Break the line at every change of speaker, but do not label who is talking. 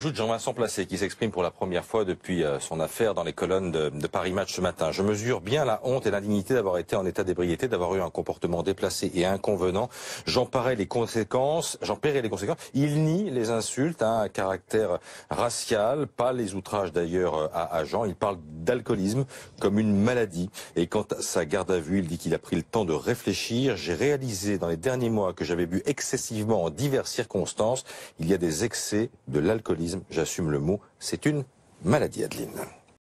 Joue Jean-Vincent Placé qui s'exprime pour la première fois depuis euh, son affaire dans les colonnes de, Paris Match ce matin. Je mesure bien la honte et l'indignité d'avoir été en état d'ébriété, d'avoir eu un comportement déplacé et inconvenant. J'en parais les conséquences. J'en paierai les conséquences. Il nie les insultes hein, à caractère racial, pas les outrages d'ailleurs euh, à, à Jean. Il parle d'alcoolisme comme une maladie. Et quant à sa garde à vue, il dit qu'il a pris le temps de réfléchir. J'ai réalisé dans les derniers mois que j'avais bu excessivement en diverses circonstances. Il y a des excès de l'alcoolisme, j'assume le mot. C'est une maladie, Adeline.